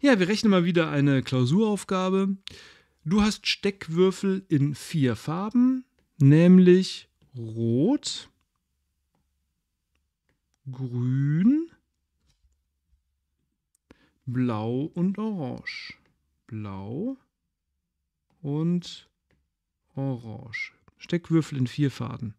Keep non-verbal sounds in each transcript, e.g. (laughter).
Ja, wir rechnen mal wieder eine Klausuraufgabe. Du hast Steckwürfel in vier Farben, nämlich Rot, Grün, Blau und Orange. Blau und Orange. Steckwürfel in vier Farben.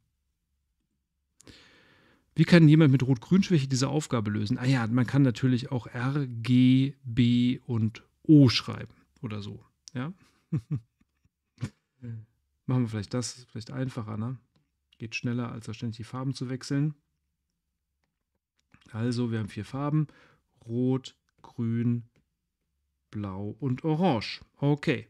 Wie kann jemand mit Rot-Grün-Schwäche diese Aufgabe lösen? Ah ja, man kann natürlich auch R, G, B und O schreiben oder so. Ja? (laughs) Machen wir vielleicht das, vielleicht einfacher, ne? Geht schneller, als da ständig die Farben zu wechseln. Also, wir haben vier Farben: Rot, Grün, Blau und Orange. Okay.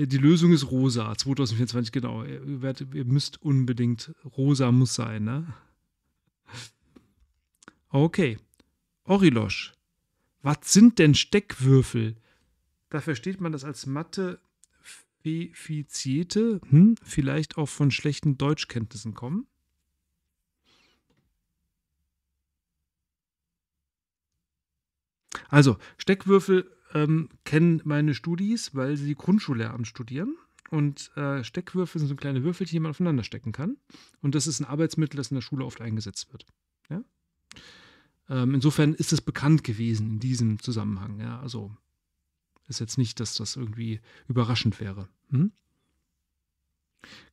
Äh, die Lösung ist rosa, 2024, genau. Ihr, werdet, ihr müsst unbedingt, rosa muss sein, ne? Okay. Orilosch. Was sind denn Steckwürfel? Da versteht man das als Mathe Fefizierte, hm? vielleicht auch von schlechten Deutschkenntnissen kommen. Also, Steckwürfel ähm, kennen meine Studis, weil sie Grundschullehramt studieren. Und äh, Steckwürfel sind so kleine Würfelchen, die man aufeinander stecken kann. Und das ist ein Arbeitsmittel, das in der Schule oft eingesetzt wird. Ja? Ähm, insofern ist es bekannt gewesen in diesem Zusammenhang. Ja? Also ist jetzt nicht, dass das irgendwie überraschend wäre. Hm?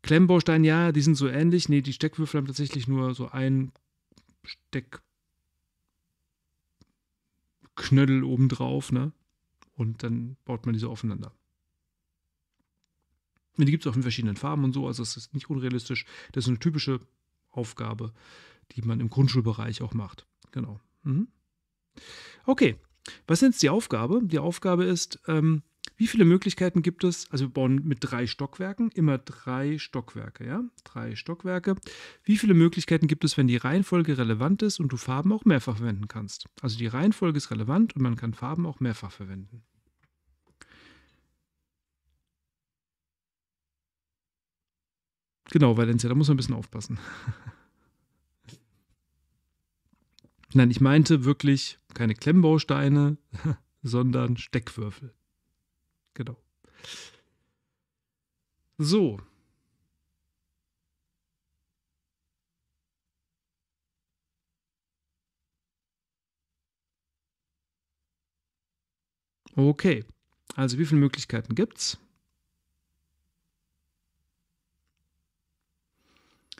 Klemmbaustein, ja, die sind so ähnlich. Nee, die Steckwürfel haben tatsächlich nur so ein Steckknödel obendrauf, ne? Und dann baut man diese aufeinander. Die gibt es auch in verschiedenen Farben und so, also es ist nicht unrealistisch. Das ist eine typische Aufgabe, die man im Grundschulbereich auch macht. Genau. Mhm. Okay, was ist jetzt die Aufgabe? Die Aufgabe ist, ähm, wie viele Möglichkeiten gibt es? Also wir bauen mit drei Stockwerken, immer drei Stockwerke, ja? Drei Stockwerke. Wie viele Möglichkeiten gibt es, wenn die Reihenfolge relevant ist und du Farben auch mehrfach verwenden kannst? Also die Reihenfolge ist relevant und man kann Farben auch mehrfach verwenden. Genau, Valencia, da muss man ein bisschen aufpassen. (laughs) Nein, ich meinte wirklich keine Klemmbausteine, (laughs) sondern Steckwürfel. Genau. So. Okay. Also wie viele Möglichkeiten gibt's?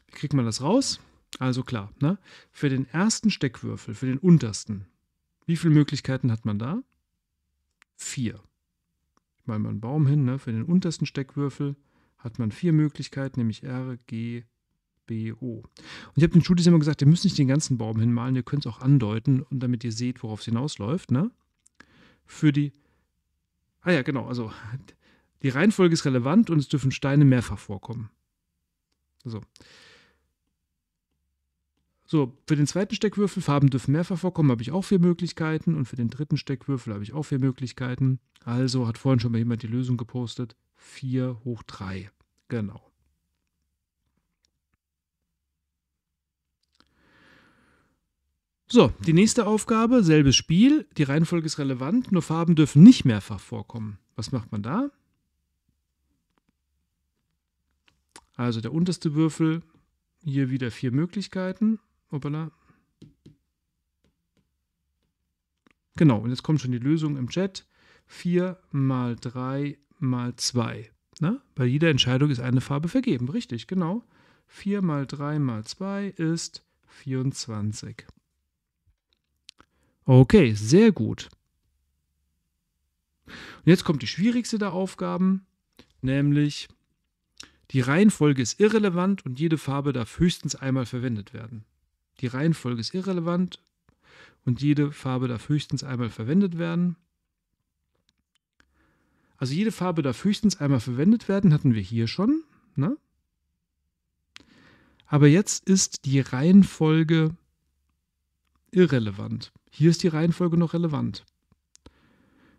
Wie kriegt man das raus? Also klar, ne? für den ersten Steckwürfel, für den untersten, wie viele Möglichkeiten hat man da? Vier mal einen Baum hin, ne? für den untersten Steckwürfel hat man vier Möglichkeiten, nämlich R, G, B, O. Und ich habe den Studis immer gesagt, ihr müsst nicht den ganzen Baum hinmalen, ihr könnt es auch andeuten und damit ihr seht, worauf es hinausläuft. Ne? Für die, ah ja, genau, also die Reihenfolge ist relevant und es dürfen Steine mehrfach vorkommen. So. Also. So, für den zweiten Steckwürfel, Farben dürfen mehrfach vorkommen, habe ich auch vier Möglichkeiten. Und für den dritten Steckwürfel habe ich auch vier Möglichkeiten. Also hat vorhin schon mal jemand die Lösung gepostet. 4 hoch 3. Genau. So, die nächste Aufgabe, selbes Spiel. Die Reihenfolge ist relevant, nur Farben dürfen nicht mehrfach vorkommen. Was macht man da? Also der unterste Würfel, hier wieder vier Möglichkeiten. Hoppala. Genau, und jetzt kommt schon die Lösung im Chat. 4 mal 3 mal 2. Na? Ne? Bei jeder Entscheidung ist eine Farbe vergeben. Richtig, genau. 4 mal 3 mal 2 ist 24. Okay, sehr gut. Und jetzt kommt die schwierigste der Aufgaben, nämlich die Reihenfolge ist irrelevant und jede Farbe darf höchstens einmal verwendet werden. Die Reihenfolge ist irrelevant und jede Farbe darf höchstens einmal verwendet werden. Also jede Farbe darf höchstens einmal verwendet werden, hatten wir hier schon. Ne? Aber jetzt ist die Reihenfolge irrelevant. Hier ist die Reihenfolge noch relevant.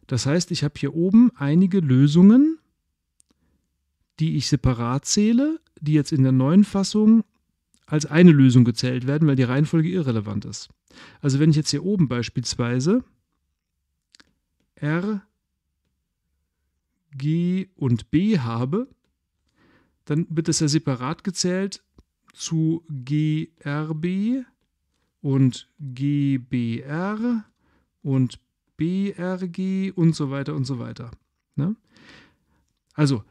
Das heißt, ich habe hier oben einige Lösungen, die ich separat zähle, die jetzt in der neuen Fassung als eine Lösung gezählt werden, weil die Reihenfolge irrelevant ist. Also wenn ich jetzt hier oben beispielsweise R, G und B habe, dann wird das ja separat gezählt zu GRB und GBR und BRG und so weiter und so weiter. Ne? Also,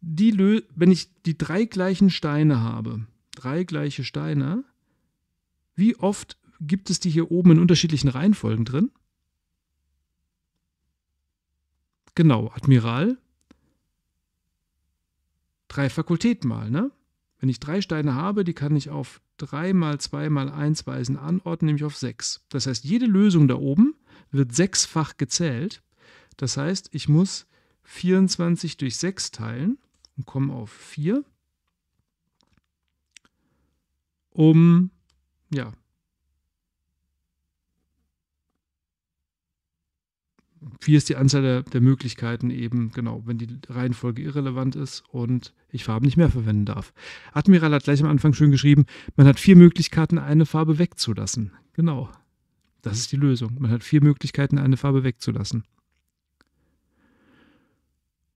die wenn ich die drei gleichen Steine habe, drei gleiche Steine. Wie oft gibt es die hier oben in unterschiedlichen Reihenfolgen drin? Genau, Admiral. Drei Fakultäten mal, ne? Wenn ich drei Steine habe, die kann ich auf 3 mal 2 mal 1 weisen anordnen, nämlich auf 6. Das heißt, jede Lösung da oben wird sechsfach gezählt. Das heißt, ich muss 24 durch 6 teilen und komme auf 4 um, ja, wie ist die Anzahl der, der, Möglichkeiten eben, genau, wenn die Reihenfolge irrelevant ist und ich Farben nicht mehr verwenden darf. Admiral hat gleich am Anfang schön geschrieben, man hat vier Möglichkeiten, eine Farbe wegzulassen. Genau, das ist die Lösung. Man hat vier Möglichkeiten, eine Farbe wegzulassen.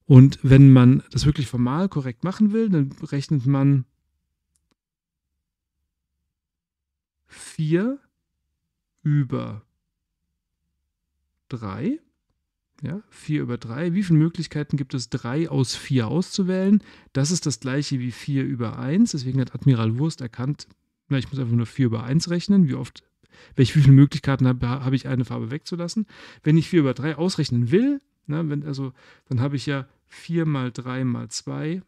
Und wenn man das wirklich formal korrekt machen will, dann rechnet man 4 über 3. Ja, 4 über 3. Wie viele Möglichkeiten gibt es, 3 aus 4 auszuwählen? Das ist das gleiche wie 4 über 1. Deswegen hat Admiral Wurst erkannt, na, ich muss einfach nur 4 über 1 rechnen. Wie oft, welche wie viele Möglichkeiten habe hab ich, eine Farbe wegzulassen? Wenn ich 4 über 3 ausrechnen will, na, wenn, also, dann habe ich ja 4 mal 3 mal 2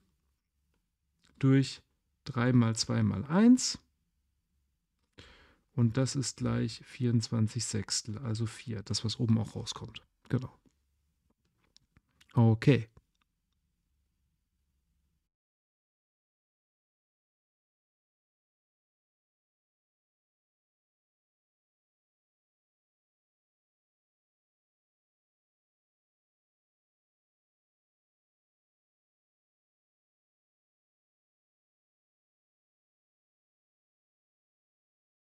durch 3 mal 2 mal 1 und das ist gleich 24 Sechstel, also 4, das was oben auch rauskommt. Genau. Okay.